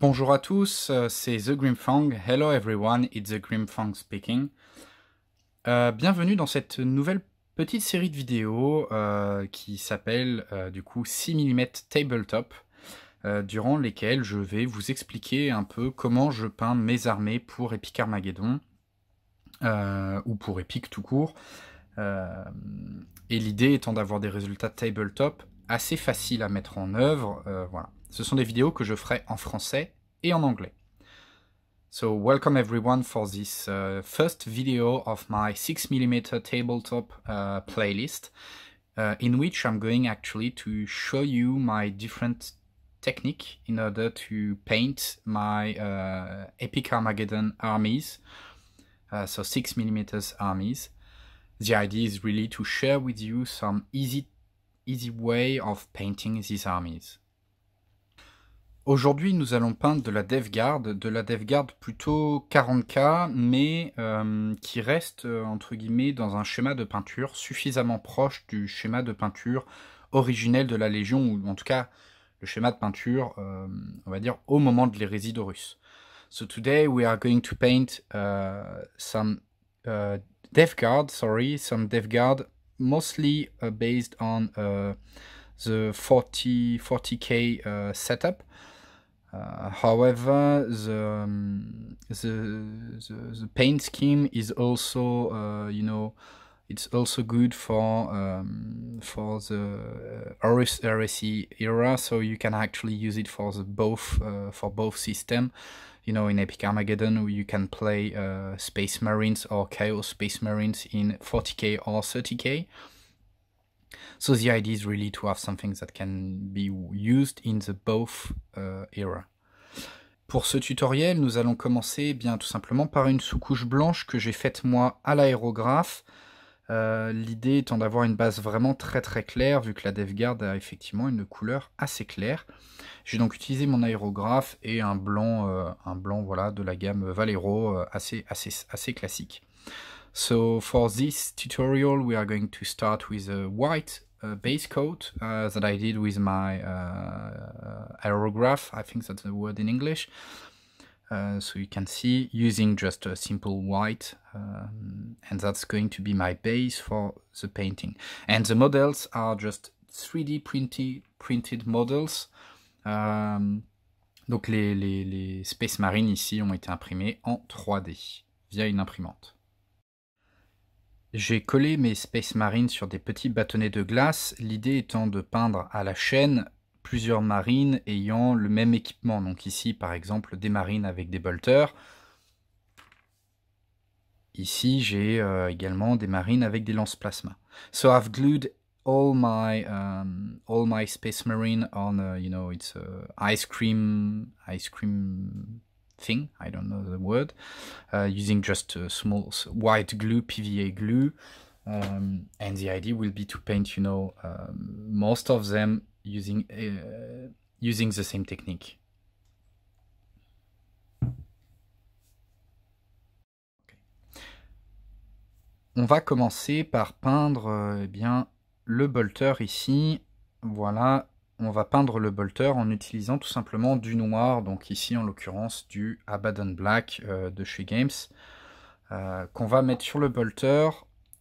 Bonjour à tous, euh, c'est The Grim Fang. Hello everyone, it's The Grim Fang speaking. Euh, bienvenue dans cette nouvelle petite série de vidéos euh, qui s'appelle du coup 6 mm Tabletop, durant lesquelles je vais vous expliquer un peu comment je peins mes armées pour Epic Armageddon, ou pour Epic tout court. et l'idée étant d'avoir des résultats tabletop assez faciles à mettre en œuvre, voilà. Ce sont des vidéos que je ferai en français et en anglais. So welcome everyone for this uh, first video of my 6mm tabletop uh, playlist, uh, in which I'm going actually to show you my different technique in order to paint my uh, epic Armageddon armies, uh, so 6mm armies. The idea is really to share with you some easy, easy way of painting these armies. Aujourd'hui, nous allons peindre de la DevGuard, de la DevGuard plutôt 40K, mais euh, qui reste, euh, entre guillemets, dans un schéma de peinture suffisamment proche du schéma de peinture originel de la Légion, ou en tout cas, le schéma de peinture, euh, on va dire, au moment de l'hérésie d'Horus. So today we are going to paint some DevGuard, sorry, some DevGuard, mostly uh, based on... Uh, the 40 40k uh, setup. Uh, however, the, um, the, the, the paint scheme is also uh, you know it's also good for um, for the RS RSE era, so you can actually use it for the both uh, for both system. You know, in Epic Armageddon, you can play uh, Space Marines or Chaos Space Marines in 40k or 30k. So the est is really to have something that can be used in the both uh, Pour ce tutoriel, nous allons commencer eh tout simplement par une sous-couche blanche que j'ai faite moi à l'aérographe. Euh, l'idée étant d'avoir une base vraiment très très claire, vu que la DevGuard a effectivement une couleur assez claire. J'ai donc utilisé mon aérographe et un blanc, euh, de la gamme Valero euh, assez classique. So for this tutorial, we are going to start with a white uh, base coat uh, that I did with my uh, aerograph. I think that's the word in English. Uh, so you can see using just a simple white um, and that's going to be my base for the painting. And the models are just 3D printed, printed models. Um, donc les, les, les Space Marine ici ont été imprimés en 3D via une imprimante. J'ai collé mes Space Marines sur des petits bâtonnets de glace, l'idée étant de peindre à la chaîne plusieurs marines ayant le même équipement. Donc ici, par exemple, des marines avec des bolters. Ici, j'ai euh, également des marines avec des lances plasma. So I've glued all my um, all my space marine on, a, uh, you know, it's uh, ice cream ice cream thing, I don't know the word, uh, using just a small white glue, PVA glue. Um, and the idea will be to paint, you know, um, most of them using, uh, using the same technique. Okay. On va commencer par peindre euh, eh bien, le bolter ici. Voilà, on va peindre le bolter en utilisant tout simplement du noir, donc ici en l'occurrence du Abaddon Black euh, de chez Games, euh, qu'on va mettre sur le bolter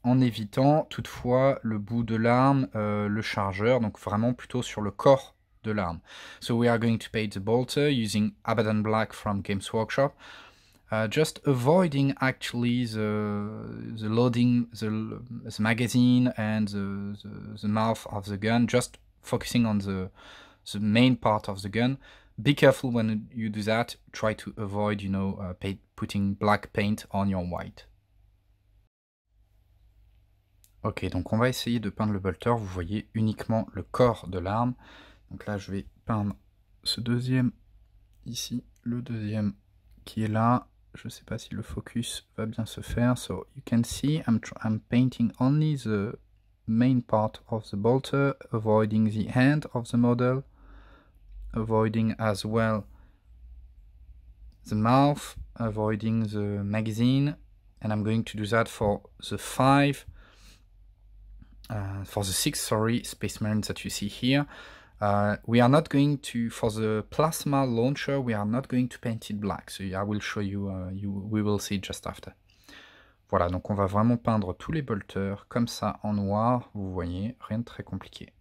en évitant toutefois le bout de l'arme, euh, le chargeur, donc vraiment plutôt sur le corps de l'arme. So we are going to paint the bolter using Abaddon Black from Games Workshop. Uh, just avoiding actually the, the loading the, the magazine and the, the mouth of the gun, just focusing on the the main part of the gun. Be careful when you do that. Try to avoid, you know, uh, putting black paint on your white. Ok, donc on va essayer de peindre le bolter. Vous voyez uniquement le corps de l'arme. Donc là, je vais peindre ce deuxième ici, le deuxième qui est là. Je ne sais pas si le focus va bien se faire. So you can see I'm, I'm painting only the main part of the bolter, avoiding the end of the model, avoiding as well the mouth, avoiding the magazine, and I'm going to do that for the five, uh, for the six, sorry, Space Marines that you see here. Uh, we are not going to, for the plasma launcher, we are not going to paint it black. So I will show you, uh, you we will see just after. Voilà, donc on va vraiment peindre tous les bolters comme ça en noir, vous voyez, rien de très compliqué.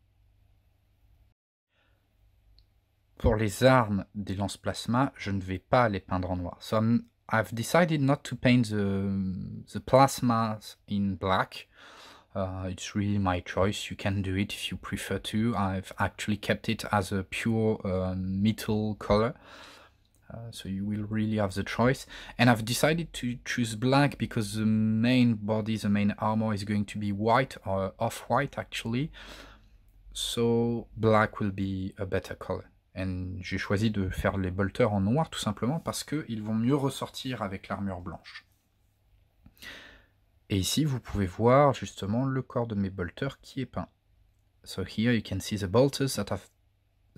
Pour les armes des lances plasma, je ne vais pas les peindre en noir. So I've decided not to paint the, the plasmas in black. Uh, it's really my choice. You can do it if you prefer to. I've actually kept it as a pure uh, metal color. Uh, so you will really have the choice. And I've decided to choose black because the main body, the main armor is going to be white or off-white actually. So black will be a better color. And j'ai choisi de faire les bolters en noir tout simplement parce qu'ils vont mieux ressortir avec l'armure blanche. Et ici, vous pouvez voir justement le corps de mes bolters qui est peint. So here you can see the bolters that have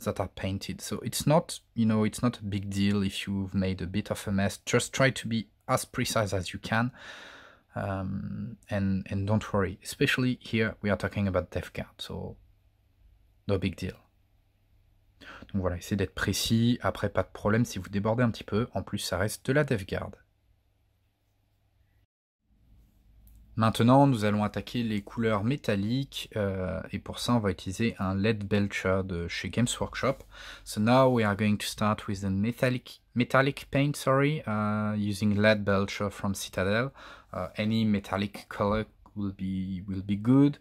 that are painted. So it's not, you know, it's not a big deal if you've made a bit of a mess. Just try to be as precise as you can. Um, and, and don't worry, especially here we are talking about DevCard, so no big deal. Donc voilà, essayez d'être précis, après pas de problème si vous débordez un petit peu, en plus ça reste de la DevGuard. Maintenant, nous allons attaquer les couleurs métalliques euh, et pour ça, on va utiliser un LED Belcher de chez Games Workshop. So now we are going to start with the metallic metallic paint, sorry, uh, using LED Belcher from Citadel. Uh, any metallic color will be will be good.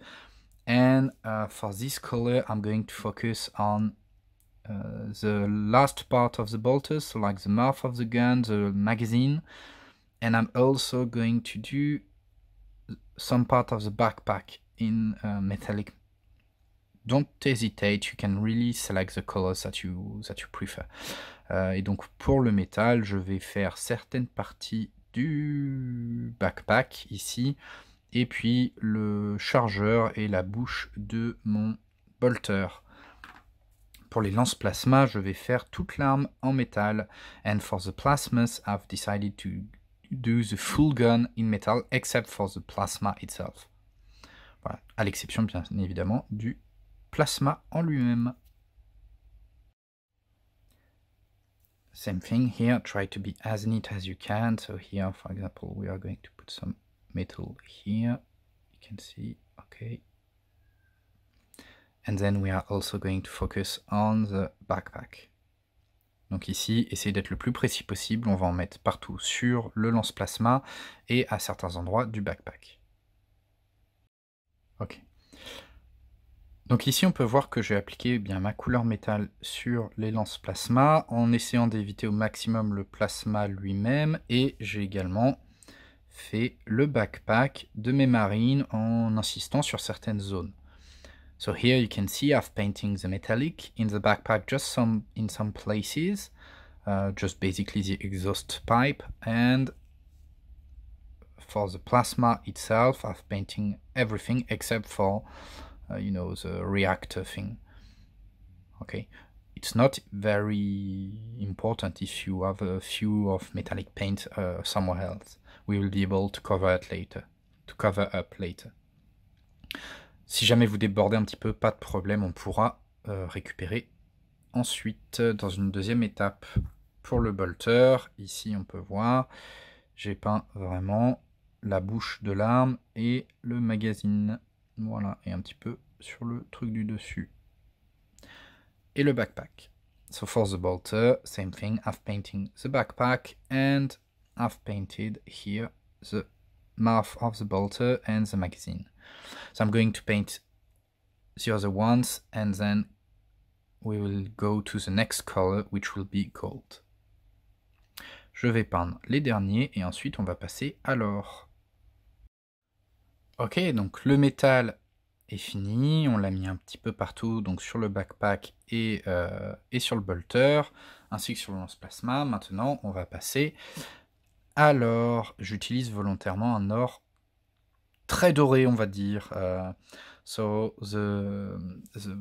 And uh, for this color, I'm going to focus on the last part of the bolter, so like the mouth of the gun, the magazine. And I'm also going to do some part of the backpack in uh, metallic don't hesitate, you can really select the colors that you, that you prefer. Euh, et donc pour le métal, je vais faire certaines parties du backpack ici, et puis le chargeur et la bouche de mon bolter. Pour les lance plasma, je vais faire toute l'arme en métal. And for the plasmas, I've decided to do the full gun in metal except for the plasma itself. Voilà, à l'exception bien évidemment du plasma en lui-même. Same thing here, try to be as neat as you can. So here, for example, we are going to put some metal here. You can see, okay. And then we are also going to focus on the backpack. Donc ici, essayez d'être le plus précis possible. On va en mettre partout sur le lance-plasma et à certains endroits du backpack. Ok. Donc ici, on peut voir que j'ai appliqué eh bien, ma couleur métal sur les lances plasma en essayant d'éviter au maximum le plasma lui-même et j'ai également fait le backpack de mes marines en insistant sur certaines zones. So here you can see I've painting the metallic in the backpack just some in some places, uh, just basically the exhaust pipe and for the plasma itself I've painting everything except for uh, you know the reactor thing. Okay, it's not very important if you have a few of metallic paint uh, somewhere else. We will be able to cover it later, to cover up later. Si jamais vous débordez un petit peu, pas de problème, on pourra euh, récupérer ensuite euh, dans une deuxième étape. Pour le bolter, ici on peut voir, j'ai peint vraiment la bouche de l'arme et le magazine. Voilà, et un petit peu sur le truc du dessus. Et le backpack. So for the bolter, same thing, I've painted the backpack and I've painted here the mouth of the bolter and the magazine. So I'm going to paint the other ones and then we will go to the next color which will be gold. Je vais peindre les derniers et ensuite on va passer à l'or. Ok, donc le métal est fini, on l'a mis un petit peu partout, donc sur le backpack et, euh, et sur le bolter, ainsi que sur le lance-plasma. Maintenant, on va passer à l'or. J'utilise volontairement un or très doré, on va dire. Euh, so the, the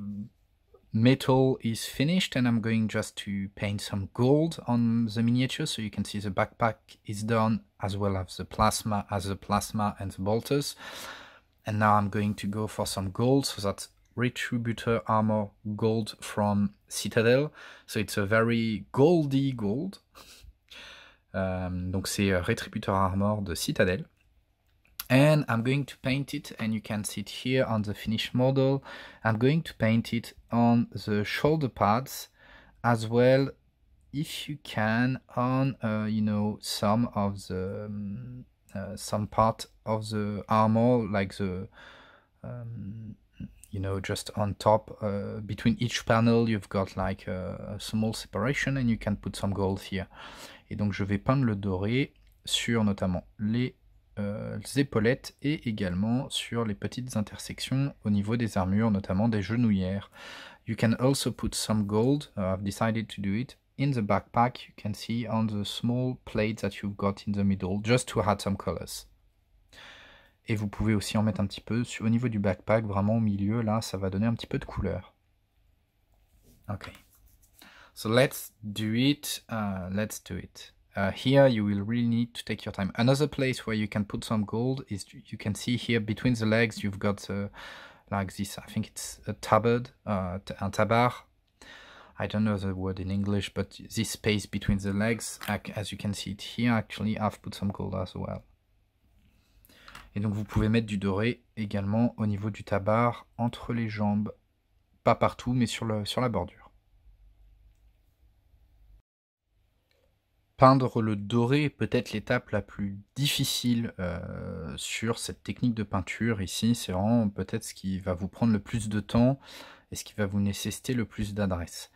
metal is finished and I'm going just to paint some gold on the miniature so you can see the backpack is done as well as the plasma as the plasma and the bolters and now I'm going to go for some gold so that's retributor armor gold from Citadel so it's a very goldy gold um, donc c'est euh, retributor armor de Citadel and I'm going to paint it and you can see it here on the finished model I'm going to paint it on the shoulder pads as well if you can on uh, you know some of the um, uh, some part of the armor like the um, you know just on top uh, between each panel you've got like a, a small separation and you can put some gold here et donc je vais peindre le doré sur notamment les Euh, les épaulettes et également sur les petites intersections au niveau des armures, notamment des genouillères. You can also put some gold, uh, I've decided to do it, in the backpack, you can see on the small plate that you've got in the middle, just to add some colors. Et vous pouvez aussi en mettre un petit peu au niveau du backpack, vraiment au milieu, là, ça va donner un petit peu de couleur. Ok. So let's do it, uh, let's do it. Uh, here you will really need to take your time. Another place where you can put some gold is you can see here between the legs you've got uh, like this, I think it's a tabard, uh, a tabard. I don't know the word in English, but this space between the legs, as you can see it here, actually I've put some gold as well. Et donc vous pouvez mettre du doré également au niveau du tabard, entre les jambes. Pas partout, mais sur, le, sur la bordure. peindre le doré est peut-être l'étape la plus difficile euh, sur cette technique de peinture. Ici, c'est vraiment peut-être ce qui va vous prendre le plus de temps et ce qui va vous nécessiter le plus d'adresse.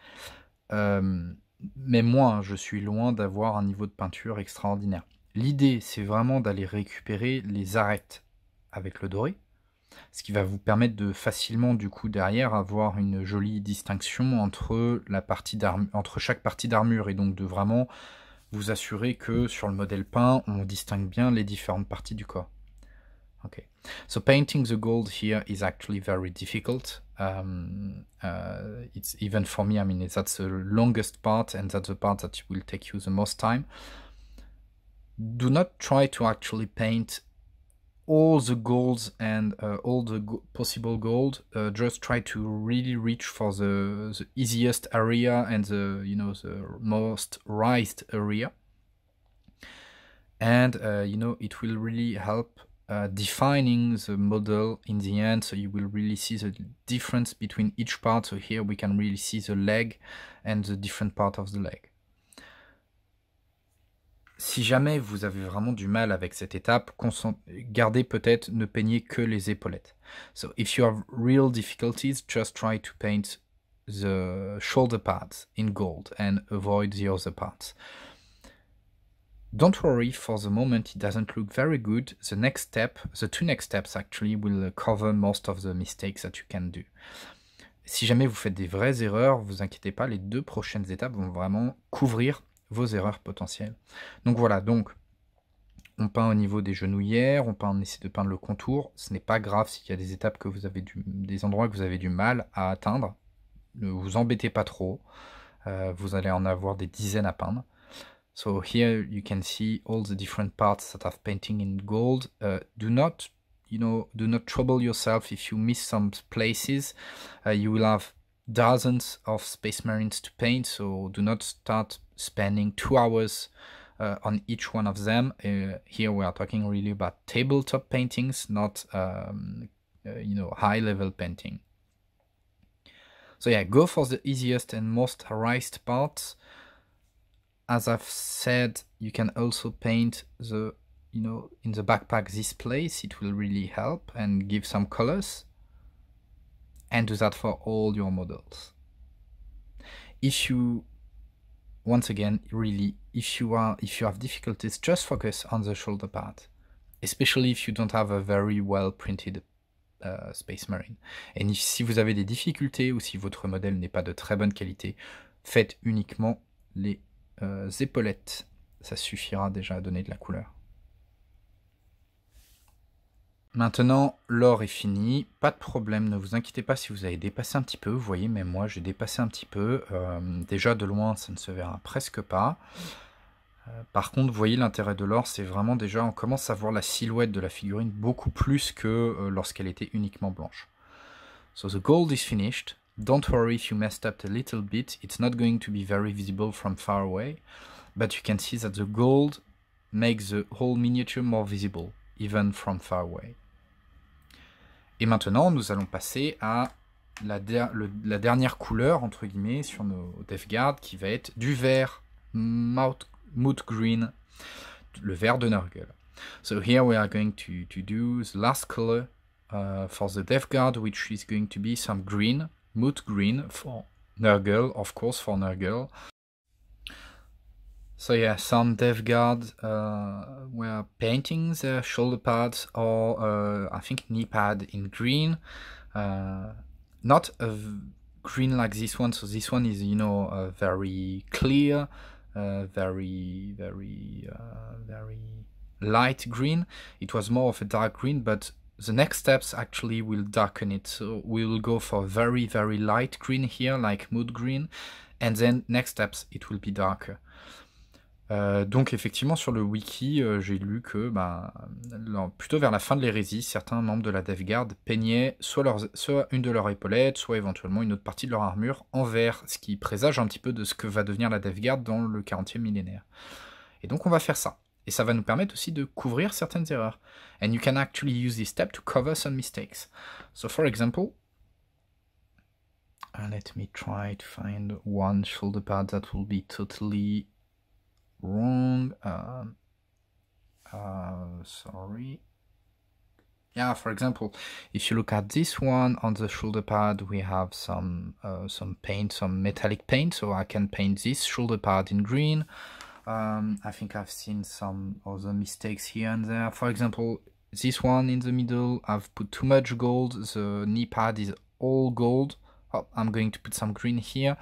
Euh, mais moi, hein, je suis loin d'avoir un niveau de peinture extraordinaire. L'idée, c'est vraiment d'aller récupérer les arêtes avec le doré, ce qui va vous permettre de facilement, du coup, derrière, avoir une jolie distinction entre, la partie entre chaque partie d'armure et donc de vraiment vous assurez que sur le modèle peint, on distingue bien les différentes parties du corps. Okay. So painting the gold here is actually very difficult. Um, uh, it's even for me, I mean, that's the longest part and that's the part that will take you the most time. Do not try to actually paint all the goals and uh, all the go possible gold. Uh, just try to really reach for the, the easiest area and the you know the most raised area. And uh, you know it will really help uh, defining the model in the end. So you will really see the difference between each part. So here we can really see the leg and the different part of the leg. si jamais vous avez vraiment du mal avec cette étape, gardez peut-être ne peignez que les épaulettes. So if you have real difficulties, just try to paint the shoulder pads in gold and avoid the other parts. Don't worry, for the moment it doesn't look very good. The next step, the two next steps actually, will cover most of the mistakes that you can do. Si jamais vous faites des vraies erreurs, vous inquiétez pas, les deux prochaines étapes vont vraiment couvrir vos erreurs potentielles. Donc voilà, donc on peint au niveau des genouillères, on, peint, on essaie de peindre le contour. Ce n'est pas grave s'il y a des étapes que vous avez du, des endroits que vous avez du mal à atteindre. Ne vous embêtez pas trop. Euh, vous allez en avoir des dizaines à peindre. So here you can see all the different parts that I've painting in gold. Euh, do not, you know, do not trouble yourself if you miss some places. Euh, you will have dozens of space marines to paint, so do not start spending two hours uh, on each one of them. Uh, here we are talking really about tabletop paintings, not um, uh, you know high level painting. So yeah, go for the easiest and most raised parts. As I've said, you can also paint the you know in the backpack this place. It will really help and give some colors. And do that for all your models. If you Once again, really, if you are if you have difficulties, just focus on the shoulder part, especially if you don't have a very well printed uh, Space Marine. Et si vous avez des difficultés ou si votre modèle n'est pas de très bonne qualité, faites uniquement les euh, épaulettes. Ça suffira déjà à donner de la couleur. Maintenant, l'or est fini, pas de problème, ne vous inquiétez pas si vous avez dépassé un petit peu, vous voyez, même moi j'ai dépassé un petit peu, euh, déjà de loin ça ne se verra presque pas. Euh, par contre, vous voyez l'intérêt de l'or, c'est vraiment déjà, on commence à voir la silhouette de la figurine beaucoup plus que euh, lorsqu'elle était uniquement blanche. So the gold is finished, don't worry if you messed up a little bit, it's not going to be very visible from far away, but you can see that the gold makes the whole miniature more visible, even from far away. Et maintenant, nous allons passer à la, la dernière couleur, entre guillemets, sur nos Death qui va être du vert, Moot Green, le vert de Nurgle. So here we are going to, to do the last color uh, for the Death Guard, which is going to be some green, Moot Green for Nurgle, of course, for Nurgle. So yeah, some dev guards uh, were painting their uh, shoulder pads or uh, I think knee pad in green. Uh, not a green like this one. So this one is you know uh, very clear, uh, very very very light green. It was more of a dark green, but the next steps actually will darken it. So we will go for very very light green here, like mood green, and then next steps it will be darker. Euh, donc effectivement sur le wiki, euh, j'ai lu que bah, plutôt vers la fin de l'hérésie, certains membres de la Death Guard peignaient soit, une de leurs épaulettes, soit éventuellement une autre partie de leur armure en vert, ce qui présage un petit peu de ce que va devenir la Death Guard dans le 40e millénaire. Et donc on va faire ça. Et ça va nous permettre aussi de couvrir certaines erreurs. And you can actually use this step to cover some mistakes. So for example, let me try to find one shoulder pad that will be totally wrong. Um, uh, sorry. Yeah, for example, if you look at this one on the shoulder pad, we have some uh, some paint, some metallic paint. So I can paint this shoulder pad in green. Um, I think I've seen some other mistakes here and there. For example, this one in the middle, I've put too much gold. The knee pad is all gold. Oh, I'm going to put some green here.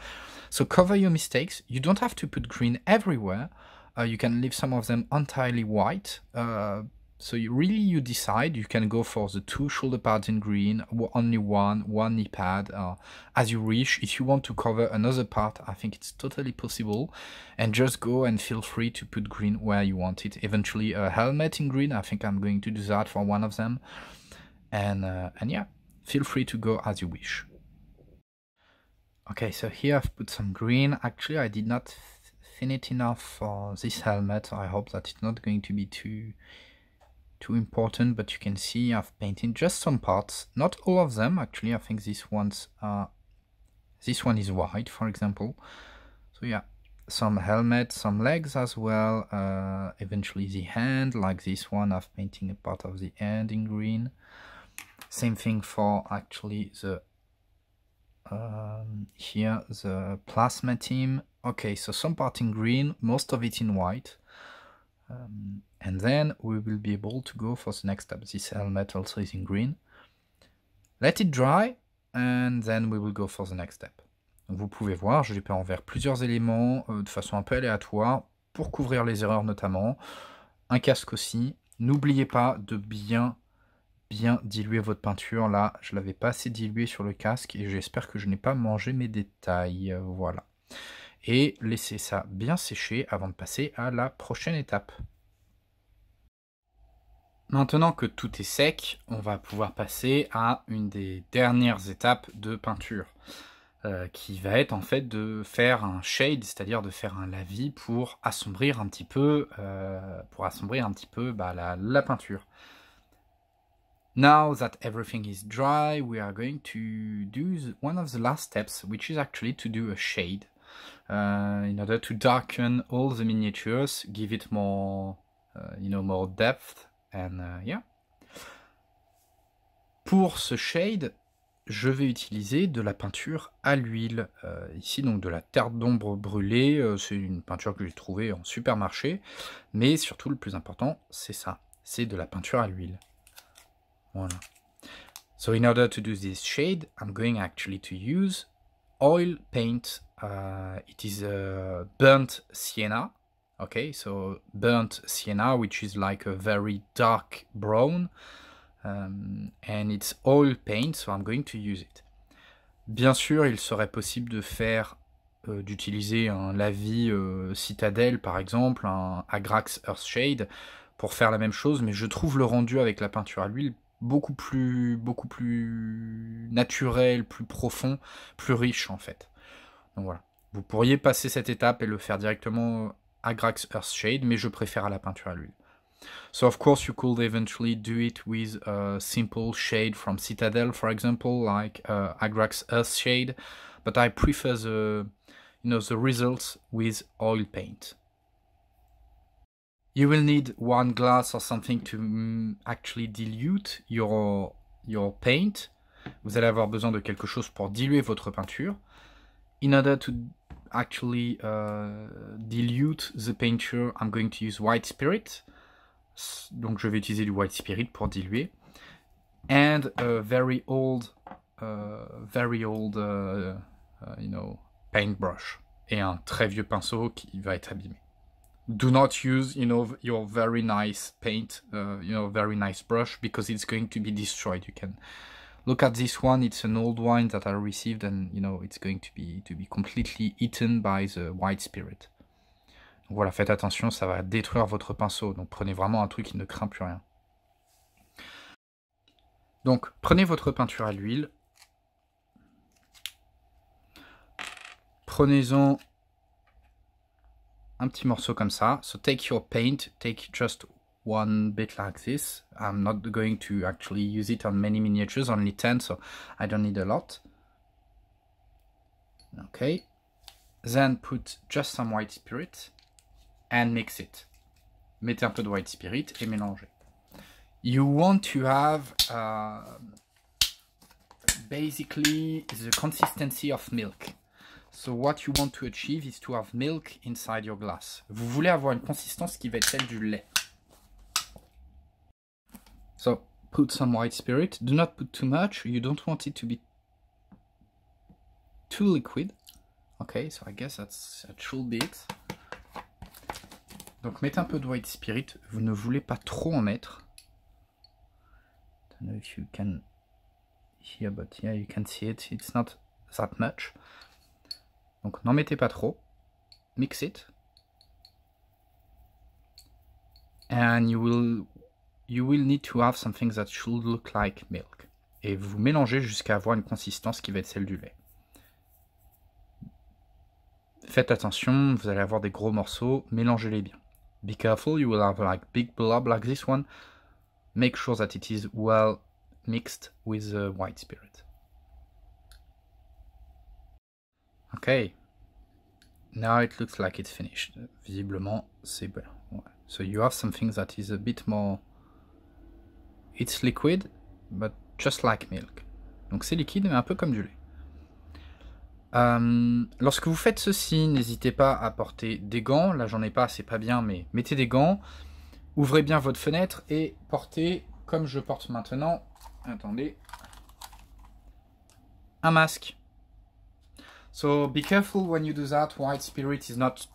So cover your mistakes. You don't have to put green everywhere. Uh, you can leave some of them entirely white. Uh, so you really you decide. You can go for the two shoulder pads in green, only one, one knee pad uh, as you wish. If you want to cover another part, I think it's totally possible. And just go and feel free to put green where you want it. Eventually a helmet in green. I think I'm going to do that for one of them. And, uh, and yeah, feel free to go as you wish. Okay, so here I've put some green. Actually, I did not thin it enough for this helmet. I hope that it's not going to be too too important, but you can see I've painted just some parts, not all of them actually. I think this one's uh, this one is white, for example. So yeah, some helmet, some legs as well. Uh, eventually the hand, like this one, I've painting a part of the hand in green. Same thing for actually the um, here the plasma team Ok, so some part in green, most of it in white. Um, and then we will be able to go for the next step. This helmet also is in green. Let it dry, and then we will go for the next step. vous pouvez voir, je l'ai peint en plusieurs éléments euh, de façon un peu aléatoire pour couvrir les erreurs notamment. Un casque aussi. N'oubliez pas de bien, bien diluer votre peinture. Là, je ne l'avais pas assez diluée sur le casque et j'espère que je n'ai pas mangé mes détails. Euh, voilà et laisser ça bien sécher avant de passer à la prochaine étape. Maintenant que tout est sec, on va pouvoir passer à une des dernières étapes de peinture, euh, qui va être en fait de faire un shade, c'est-à-dire de faire un lavis pour assombrir un petit peu, euh, pour assombrir un petit peu bah, la, la peinture. Now that everything is dry, we are going to do one of the last steps, which is actually to do a shade uh, in order to darken all the miniatures, give it more, uh, you know, more depth, and uh, yeah. Pour ce shade, je vais utiliser de la peinture à l'huile. Uh, ici, donc de la terre d'ombre brûlée. Uh, c'est une peinture que j'ai trouvée en supermarché. Mais surtout, le plus important, c'est ça. C'est de la peinture à l'huile. Voilà. So in order to do this shade, I'm going actually to use oil paint. Uh, it is a uh, burnt sienna. Okay, so burnt sienna, which is like a very dark brown. Um, and it's oil paint, so I'm going to use it. Bien sûr, il serait possible de faire euh, d'utiliser un lavis euh, Citadel par exemple, un Agrax Earthshade pour faire la même chose, mais je trouve le rendu avec la peinture à l'huile beaucoup plus, beaucoup plus naturel, plus profond, plus riche en fait. Donc voilà. Vous pourriez passer cette étape et le faire directement euh, à Grax Earthshade, mais je préfère à la peinture à l'huile. So of course you could eventually do it with a simple shade from Citadel, for example, like uh, Agrax Earthshade, but I prefer the, you know, the results with oil paint. you will need one glass or something to mm, actually dilute your, your paint. Vous allez avoir besoin de quelque chose pour diluer votre peinture. In order to actually uh, dilute the painture, I'm going to use white spirit. Donc je vais utiliser du white spirit pour diluer. And a very old, uh, very old, uh, uh you know, paintbrush. Et un très vieux pinceau qui va être abîmé. do not use you know your very nice paint uh, you know very nice brush because it's going to be destroyed you can look at this one it's an old wine that i received and you know it's going to be to be completely eaten by the white spirit voilà faites attention ça va détruire votre pinceau donc prenez vraiment un truc qui ne craint plus rien donc prenez votre peinture à l'huile prenez-en un petit morceau comme ça. So take your paint, take just one bit like this. I'm not going to actually use it on many miniatures, only 10, so I don't need a lot. Okay, then put just some white spirit and mix it. Mettez un peu de white spirit et mélangez. You want to have uh, basically the consistency of milk. So what you want to achieve is to have milk inside your glass. Vous voulez avoir une consistance qui va être celle du lait. So put some white spirit. Do not put too much. You don't want it to be too liquid. Okay, so I guess that's, that should be it. Donc mettez un peu de white spirit. Vous ne voulez pas trop en mettre. I don't know if you can hear, but yeah, you can see it. It's not that much. Donc n'en mettez pas trop. Mix it. And you will, you will need to have something that should look like milk. Et vous mélangez jusqu'à avoir une consistance qui va être celle du lait. Faites attention, vous allez avoir des gros morceaux, mélangez-les bien. Be careful, you will have like big blob like this one. Make sure that it is well mixed with the white spirit. Ok, Now it looks like it's finished. Visiblement, c'est bon. So you have something that is a bit more... It's liquid, but just like milk. Donc c'est liquide, mais un peu comme du lait. Euh, lorsque vous faites ceci, n'hésitez pas à porter des gants. Là, j'en ai pas, c'est pas bien, mais mettez des gants. Ouvrez bien votre fenêtre et portez, comme je porte maintenant, attendez, un masque. So be careful when you do that. White spirit is not,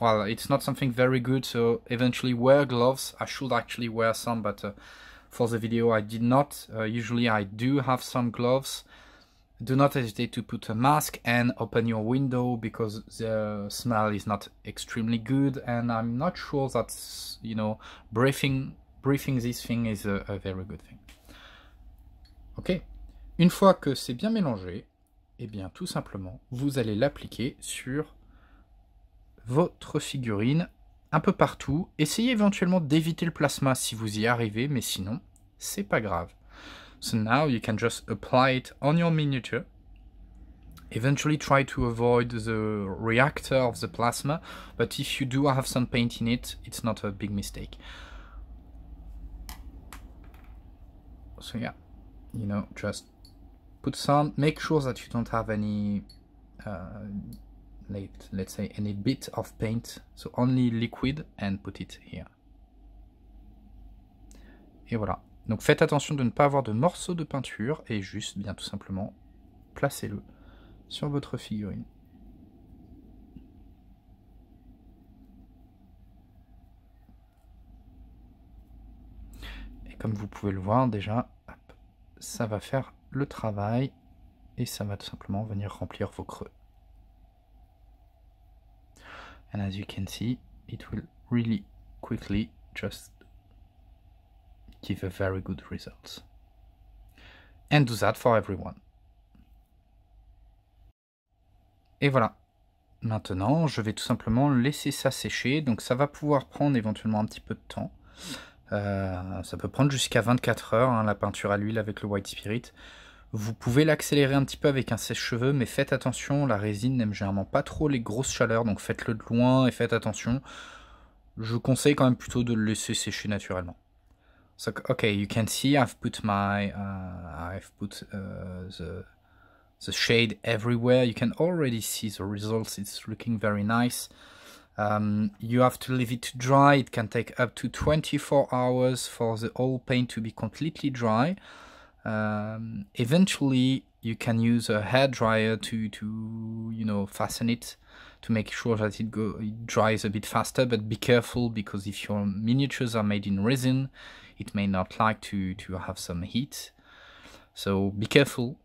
well, it's not something very good. So eventually wear gloves. I should actually wear some, but uh, for the video I did not. Uh, usually I do have some gloves. Do not hesitate to put a mask and open your window because the smell is not extremely good. And I'm not sure that, you know, breathing, breathing this thing is a, a very good thing. Ok. Une fois que c'est bien mélangé, Eh bien, tout simplement, vous allez l'appliquer sur votre figurine un peu partout. Essayez éventuellement d'éviter le plasma si vous y arrivez, mais sinon, c'est pas grave. So now you can just apply it on your miniature. Eventually try to avoid the reactor of the plasma, but if you do have some paint in it, it's not a big mistake. So yeah, you know, just put some, make sure that you don't have any, uh, let's say any bit of paint, so only liquid and put it here. Et voilà. Donc faites attention de ne pas avoir de morceaux de peinture et juste bien tout simplement placez-le sur votre figurine. Et comme vous pouvez le voir déjà, ça va faire le travail et ça va tout simplement venir remplir vos creux. And as you can see, it will really quickly just give a very good result. And do that for everyone. Et voilà. Maintenant, je vais tout simplement laisser ça sécher. Donc ça va pouvoir prendre éventuellement un petit peu de temps. Euh, ça peut prendre jusqu'à 24 heures, hein, la peinture à l'huile avec le White Spirit. Vous pouvez l'accélérer un petit peu avec un sèche-cheveux, mais faites attention, la résine n'aime généralement pas trop les grosses chaleurs, donc faites-le de loin et faites attention. Je conseille quand même plutôt de le laisser sécher naturellement. Ok okay, you can see I've put my... Uh, I've put uh, the, the shade everywhere. You can already see the results, it's looking very nice. Um, you have to leave it dry. It can take up to 24 hours for the whole paint to be completely dry. Um, eventually, you can use a hair dryer to, to you know, fasten it to make sure that it, go, it dries a bit faster, but be careful because if your miniatures are made in resin, it may not like to, to have some heat. So be careful.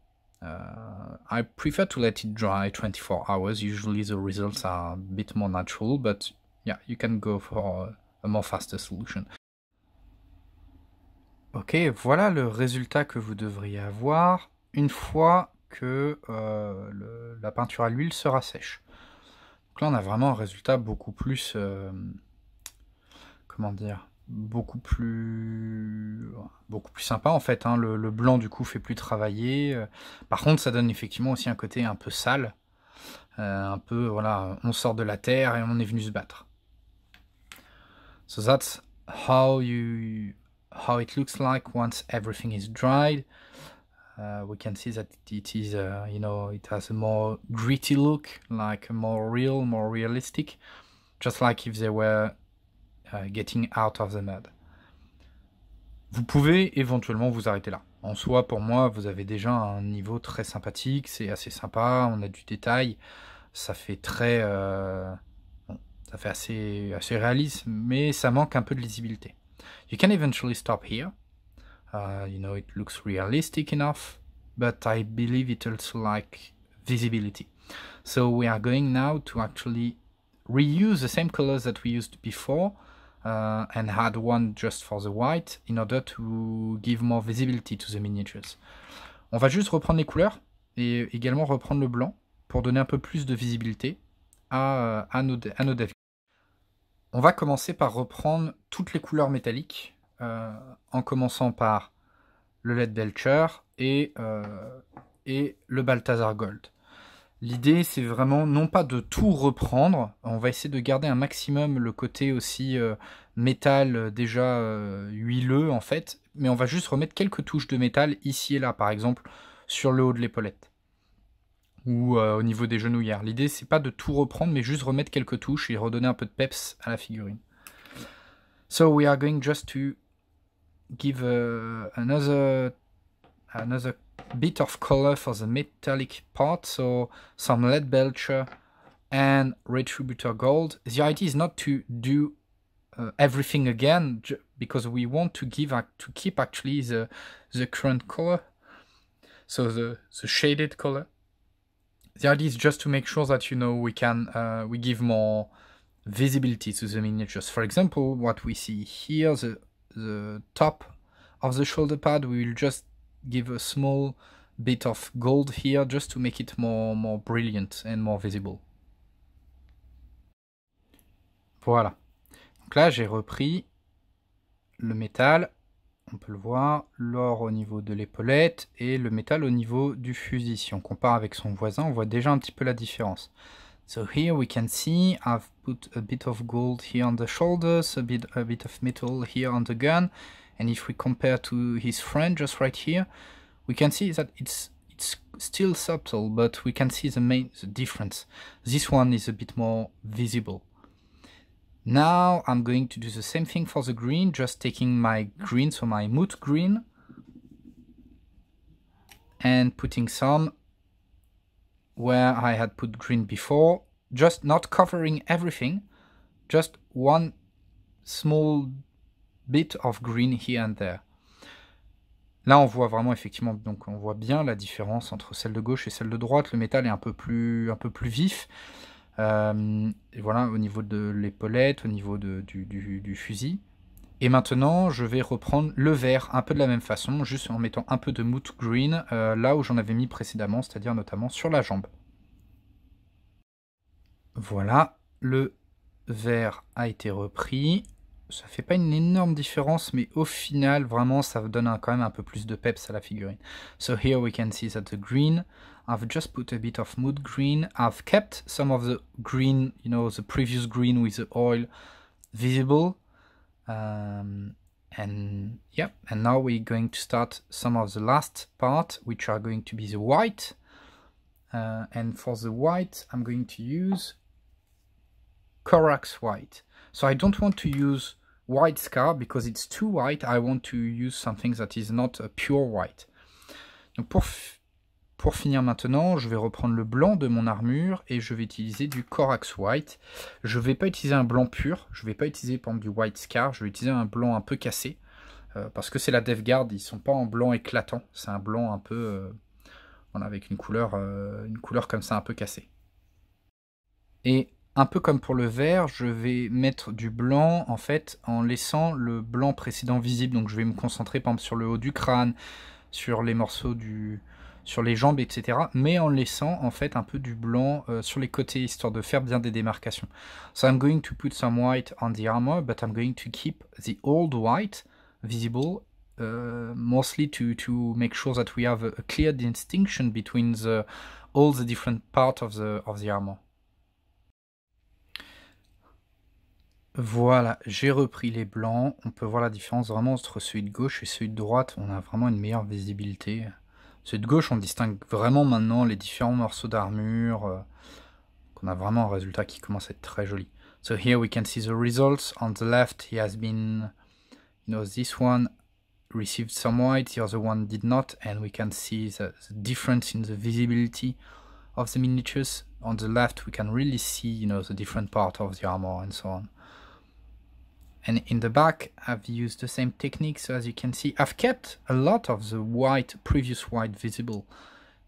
Uh, I prefer to let it dry 24 hours. Usually the results are a bit more natural, but yeah, you can go for a more faster solution. Ok, voilà le résultat que vous devriez avoir une fois que euh, la peinture à l'huile sera sèche. Donc là, on a vraiment un résultat beaucoup plus... Euh, comment dire beaucoup plus beaucoup plus sympa en fait. Hein. Le, blanc du coup fait plus travailler. Euh, par contre, ça donne effectivement aussi un côté un peu sale, euh, un peu voilà, on sort de la terre et on est venu se battre. So that's how you how it looks like once everything is dried. Uh, we can see that it is uh, you know it has a more gritty look, like more real, more realistic, just like if they were euh, getting Out of the Mud. Vous pouvez éventuellement vous arrêter là. En soi, pour moi, vous avez déjà un niveau très sympathique, c'est assez sympa, on a du détail, ça fait très... Euh, ça fait assez, assez réaliste, mais ça manque un peu de lisibilité. You can eventually stop here. Uh, you know, it looks realistic enough, but I believe it also like visibility. So we are going now to actually reuse the same colors that we used before, Uh, and had one just for the white in order to give more visibility to the miniatures. On va juste reprendre les couleurs et également reprendre le blanc pour donner un peu plus de visibilité à, nos, à On va commencer par reprendre toutes les couleurs métalliques euh, en commençant par le LED Belcher et, euh, et le Balthazar Gold. L'idée, c'est vraiment non pas de tout reprendre, on va essayer de garder un maximum le côté aussi euh, métal euh, déjà euh, huileux en fait, mais on va juste remettre quelques touches de métal ici et là, par exemple sur le haut de l'épaulette ou au niveau des genouillères. L'idée, c'est pas de tout reprendre, mais juste remettre quelques touches et redonner un peu de peps à la figurine. So we are going just to give another another bit of color for the metallic part, so some lead belcher and Retributor Gold. The idea is not to do uh, everything again because we want to give uh, to keep actually the the current color, so the the shaded color. The idea is just to make sure that you know we can uh, we give more visibility to the miniatures. For example, what we see here, the the top of the shoulder pad, we will just give a small bit of gold here just to make it more, more brilliant and more visible. Voilà. Donc là, j'ai repris le métal, on peut le voir, l'or au niveau de l'épaulette et le métal au niveau du fusil. Si on compare avec son voisin, on voit déjà un petit peu la différence. So here we can see I've put a bit of gold here on the shoulders, a bit, a bit of metal here on the gun, And if we compare to his friend just right here, we can see that it's it's still subtle, but we can see the main the difference. This one is a bit more visible. Now I'm going to do the same thing for the green, just taking my green, so my mood green, and putting some where I had put green before, just not covering everything, just one small bit of green here and there. Là, on voit vraiment effectivement, donc on voit bien la différence entre celle de gauche et celle de droite. Le métal est un peu plus, un peu plus vif. Euh, et voilà, au niveau de l'épaulette, au niveau du, fusil. Et maintenant, je vais reprendre le vert un peu de la même façon, juste en mettant un peu de moot green euh, là où j'en avais mis précédemment, c'est-à-dire notamment sur la jambe. Voilà, le vert a été repris. ça fait pas une énorme différence, mais au final, vraiment, ça donne un, quand même un peu plus de peps à la figurine. So here we can see that the green, I've just put a bit of mood green. I've kept some of the green, you know, the previous green with the oil visible. Um, and yeah, and now we're going to start some of the last part, which are going to be the white. Uh, and for the white, I'm going to use Corax white. So I don't want to use white scar because it's too white. I want to use something that is not pure white. Donc pour, pour finir maintenant, je vais reprendre le blanc de mon armure et je vais utiliser du Corax White. Je ne vais pas utiliser un blanc pur, je ne vais pas utiliser par du White Scar, je vais utiliser un blanc un peu cassé. Euh, parce que c'est la Death Guard, ils sont pas en blanc éclatant, c'est un blanc un peu... on euh, voilà, avec une couleur, euh, une couleur comme ça un peu cassée. Et un peu comme pour le vert, je vais mettre du blanc en fait en laissant le blanc précédent visible. Donc je vais me concentrer sur le haut du crâne, sur les morceaux du sur les jambes, etc. Mais en laissant en fait un peu du blanc euh, sur les côtés, histoire de faire bien des démarcations. So I'm going to put some white on the armor, but I'm going to keep the old white visible, uh, mostly to, to make sure that we have a, clear distinction between the, all the different parts of the, of the armor. Voilà, j'ai repris les blancs. On peut voir la différence vraiment entre celui de gauche et celui de droite. On a vraiment une meilleure visibilité. Celui de gauche, on distingue vraiment maintenant les différents morceaux d'armure. Euh, on a vraiment un résultat qui commence à être très joli. So here we can see the results. On the left, he has been... You know, this one received some white, the other one did not. And we can see the, the difference in the visibility of the miniatures. On the left, we can really see, you know, the different parts of the armor and so on. And in the back, I've used the same technique. So as you can see, I've kept a lot of the white, previous white visible.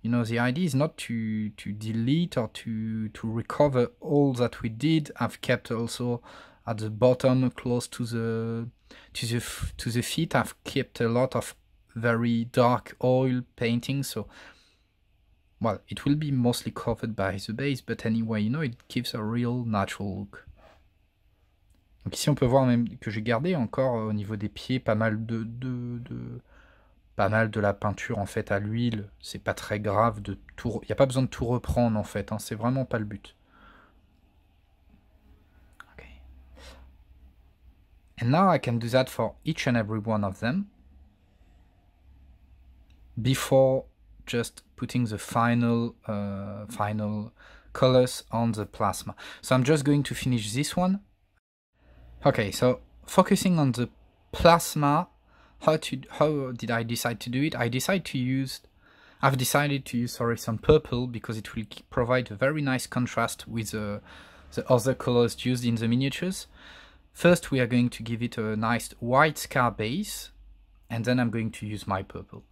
You know, the idea is not to, to delete or to, to recover all that we did. I've kept also at the bottom, close to the, to the, to the feet, I've kept a lot of very dark oil painting. So, well, it will be mostly covered by the base, but anyway, you know, it gives a real natural look. Donc ici on peut voir même que j'ai gardé encore euh, au niveau des pieds pas mal de, de, pas mal de la peinture en fait à l'huile. C'est pas très grave de Il n'y a pas besoin de tout reprendre en fait. Hein. C'est vraiment pas le but. Et And now I can do that for each and every one of them before just putting the final uh, final colors on the plasma. So I'm just going to finish this one. Okay, so focusing on the plasma, how to how did I decide to do it? I decided to use, I've decided to use sorry some purple because it will provide a very nice contrast with the other colors used in the miniatures. First, we are going to give it a nice white scar base, and then I'm going to use my purple.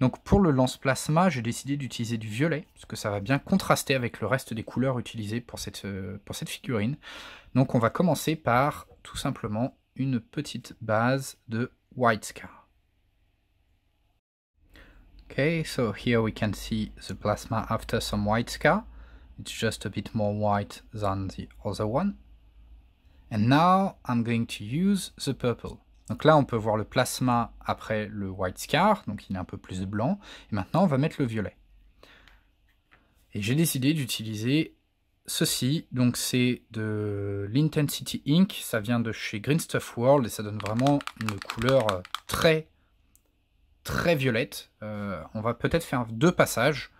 Donc pour le lance-plasma, j'ai décidé d'utiliser du violet, parce que ça va bien contraster avec le reste des couleurs utilisées euh, pour cette, figurine. Donc on va commencer par tout simplement une petite base de white scar. Okay, so here we can see the plasma after some white scar. It's just a bit more white than the other one. And now I'm going to use the purple. Donc là, on peut voir le plasma après le white scar, donc il est un peu plus blanc. Et maintenant, on va mettre le violet. Et j'ai décidé d'utiliser ceci. Donc c'est de l'Intensity Ink, ça vient de chez Green Stuff World, et ça donne vraiment une couleur euh, très, très violette. Euh, on va peut-être faire deux passages.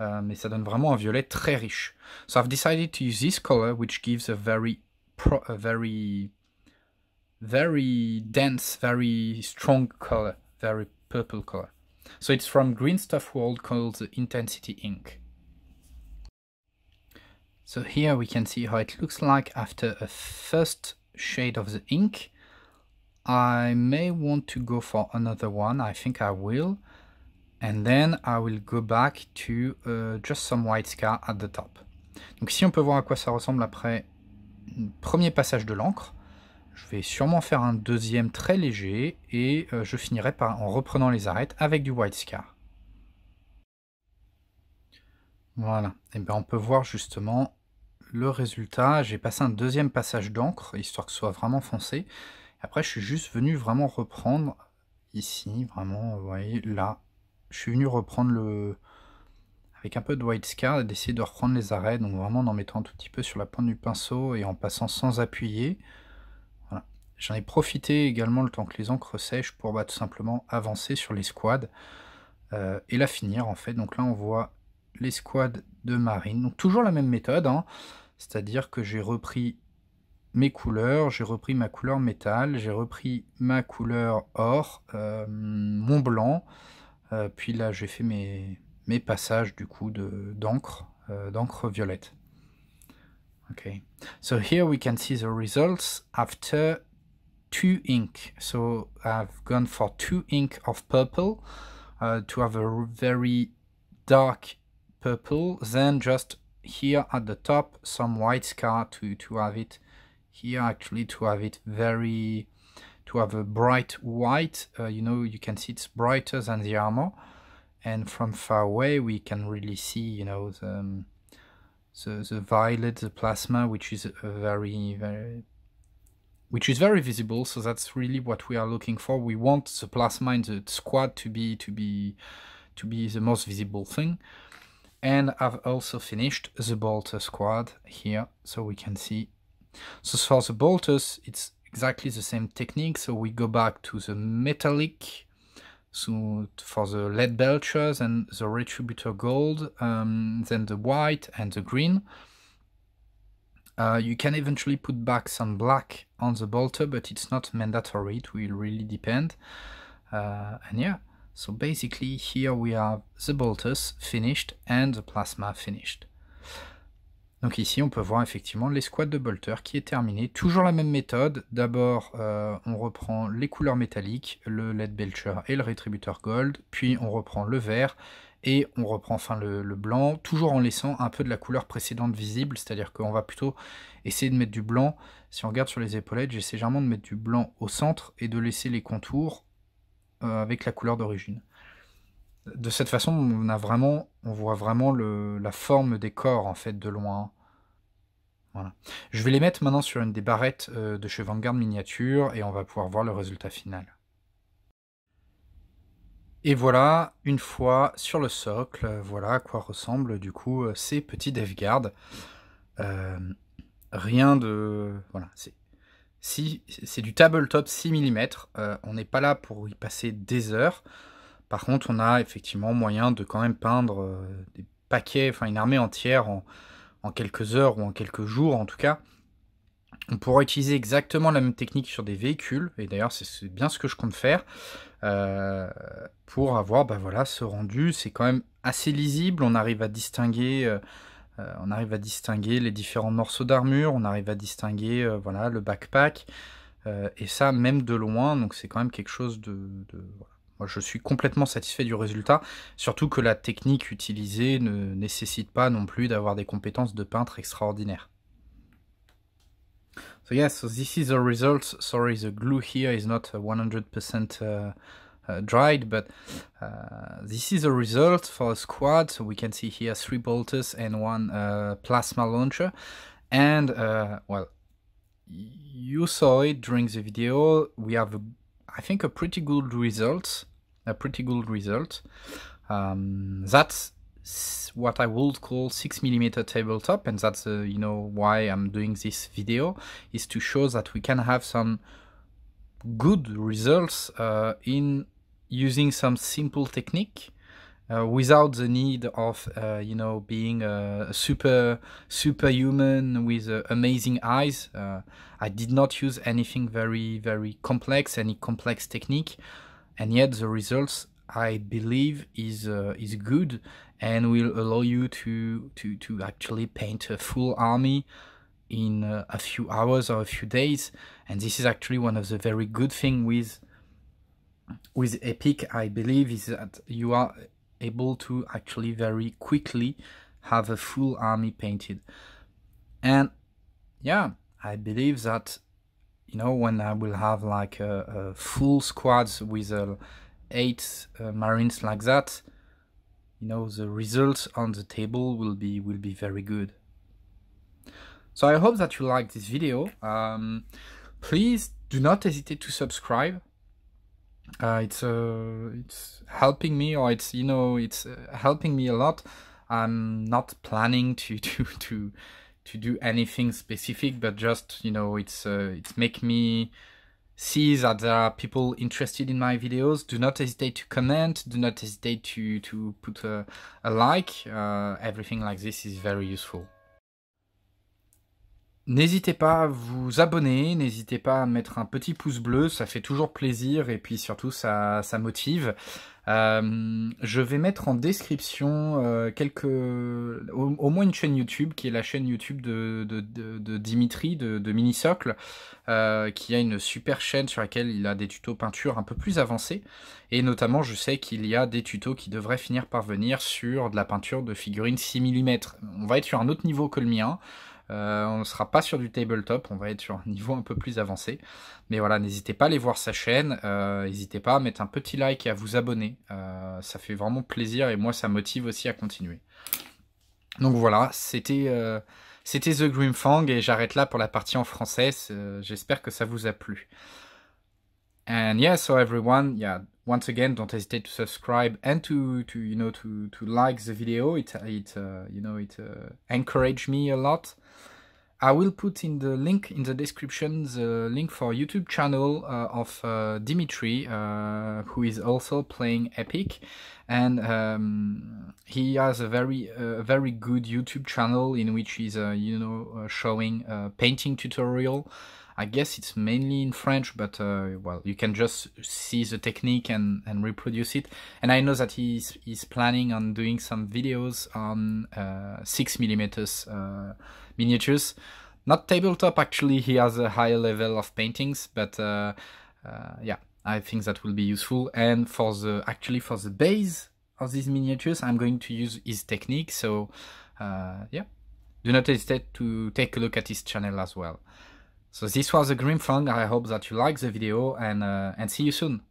Euh, mais ça donne vraiment un violet très riche. So I've decided to use this color, which gives a very, a very very dense, very strong color, very purple color. So it's from Green Stuff World called the Intensity Ink. So here we can see how it looks like after a first shade of the ink. I may want to go for another one, I think I will. And then I will go back to uh, just some white scar at the top. Donc si on peut voir à quoi ça ressemble après mm, premier passage de l'encre, Je vais sûrement faire un deuxième très léger et euh, je finirai par, en reprenant les arêtes avec du white scar. Voilà, et eh bien on peut voir justement le résultat. J'ai passé un deuxième passage d'encre, histoire que ce soit vraiment foncé. Après, je suis juste venu vraiment reprendre ici, vraiment, vous voyez, là. Je suis venu reprendre le... avec un peu de white scar, et d'essayer de reprendre les arêtes, donc vraiment en mettant un tout petit peu sur la pointe du pinceau et en passant sans appuyer. J'en ai profité également le temps que les encres sèchent pour bah, tout simplement avancer sur les squads euh, et la finir en fait. Donc là on voit les squads de marine. Donc toujours la même méthode, hein. c'est-à-dire que j'ai repris mes couleurs, j'ai repris ma couleur métal, j'ai repris ma couleur or, euh, mon blanc, euh, puis là j'ai fait mes, passages du coup d'encre, d'encre violette. Okay, so here we can see the results after two ink. So I've gone for two ink of purple uh, to have a very dark purple. Then just here at the top, some white scar to, to have it here actually to have it very, to have a bright white. Uh, you know, you can see it's brighter than the armor. And from far away, we can really see, you know, the, um, the, the violet, the plasma, which is a very, very which is very visible. So that's really what we are looking for. We want the plasma in the squad to be to be to be the most visible thing. And I've also finished the bolter squad here, so we can see. So for the bolters, it's exactly the same technique. So we go back to the metallic, so for the lead belchers and the retributor gold, um, then the white and the green. Uh, you can eventually put back some black on the bolter, but it's not mandatory, it will really depend. Uh, and yeah, so basically here we have the bolters finished and the plasma finished. Donc ici on peut voir effectivement les de bolter qui est terminé. Toujours la même méthode, d'abord euh, on reprend les couleurs métalliques, le Lead Belcher et le rétributeur gold, puis on reprend le vert et on reprend enfin le, blanc, toujours en laissant un peu de la couleur précédente visible, c'est-à-dire qu'on va plutôt essayer de mettre du blanc. Si on regarde sur les épaulettes, j'essaie généralement de mettre du blanc au centre et de laisser les contours euh, avec la couleur d'origine. De cette façon, on, a vraiment, on voit vraiment la forme des corps en fait de loin. Voilà. Je vais les mettre maintenant sur une des barrettes euh, de chez Vanguard miniature et on va pouvoir voir le résultat final. Et voilà, une fois sur le socle, euh, voilà à quoi ressemblent du coup euh, ces petits devgards. Euh, rien de... Voilà, c'est... Si, c'est du tabletop 6 mm, on n'est pas là pour y passer des heures. Par contre, on a effectivement moyen de quand même peindre des paquets, enfin une armée entière en quelques heures ou en quelques jours en tout cas. On pourra utiliser exactement la même technique sur des véhicules, et d'ailleurs c'est bien ce que je compte faire, euh, pour avoir bah voilà, ce rendu. C'est quand même assez lisible, on arrive à distinguer, euh, euh, on arrive à distinguer les différents morceaux d'armure, on arrive à distinguer voilà, le backpack, et ça même de loin, donc c'est quand même quelque chose de... Moi je suis complètement satisfait du résultat, surtout que la technique utilisée ne nécessite pas non plus d'avoir des compétences de peintre extraordinaires. So yes, so this is the results. Sorry, the glue here is not 100% uh, uh, uh, dried, but uh, this is a result for a squad. So we can see here three bolters and one uh, plasma launcher. And uh, well, you saw it during the video. We have, a, I think, a pretty good result. A pretty good result. Um, that's what I would call 6 millimeter tabletop and that's uh, you know why I'm doing this video is to show that we can have some good results uh, in using some simple technique uh, without the need of uh, you know being a super superhuman with uh, amazing eyes. Uh, I did not use anything very very complex, any complex technique, and yet the results I believe is uh, is good and will allow you to, to, to actually paint a full army in uh, a few hours or a few days and this is actually one of the very good thing with with epic i believe is that you are able to actually very quickly have a full army painted and yeah i believe that you know when i will have like a, a full squads with uh, eight uh, marines like that you know the results on the table will be will be very good so i hope that you like this video um, please do not hesitate to subscribe uh, it's uh, it's helping me or it's you know it's uh, helping me a lot i'm not planning to to to to do anything specific but just you know it's uh, it's make me see that there are people interested in my videos. Do not hesitate to comment, do not hesitate to, to put a, a like. Uh, everything like this is very useful. N'hésitez pas à vous abonner, n'hésitez pas à mettre un petit pouce bleu, ça fait toujours plaisir et puis surtout ça, ça motive. Euh, je vais mettre en description euh, quelques, au, moins une chaîne YouTube qui est la chaîne YouTube de, de, de, Dimitri de, de Minisocle, euh, qui a une super chaîne sur laquelle il a des tutos peinture un peu plus avancés. Et notamment, je sais qu'il y a des tutos qui devraient finir par venir sur de la peinture de figurines 6 mm. On va être sur un autre niveau que le mien. Euh, on ne sera pas sur du tabletop, on va être sur un niveau un peu plus avancé. Mais voilà, n'hésitez pas à aller voir sa chaîne, euh, n'hésitez pas à mettre un petit like et à vous abonner. Euh, ça fait vraiment plaisir et moi ça motive aussi à continuer. Donc voilà, c'était euh, The Grimfang et j'arrête là pour la partie en français. Euh, j'espère que ça vous a plu. And yeah, so everyone, yeah, once again, don't hesitate to subscribe and to, to you know to to like the video. It it uh, you know it uh, encouraged me a lot. I will put in the link in the description the link for YouTube channel uh, of uh, Dimitri, uh, who is also playing Epic, and um, he has a very uh, very good YouTube channel in which he's uh, you know uh, showing painting tutorial. I guess it's mainly in French, but uh, well, you can just see the technique and, and reproduce it. And I know that he's, he's planning on doing some videos on uh, 6 millimeters uh, miniatures. Not tabletop, actually, he has a higher level of paintings, but uh, uh, yeah, I think that will be useful. And for the actually for the base of these miniatures, I'm going to use his technique, so uh, yeah. Do not hesitate to take a look at his channel as well. So this was the Grim Fang. I hope that you liked the video and, uh, and see you soon.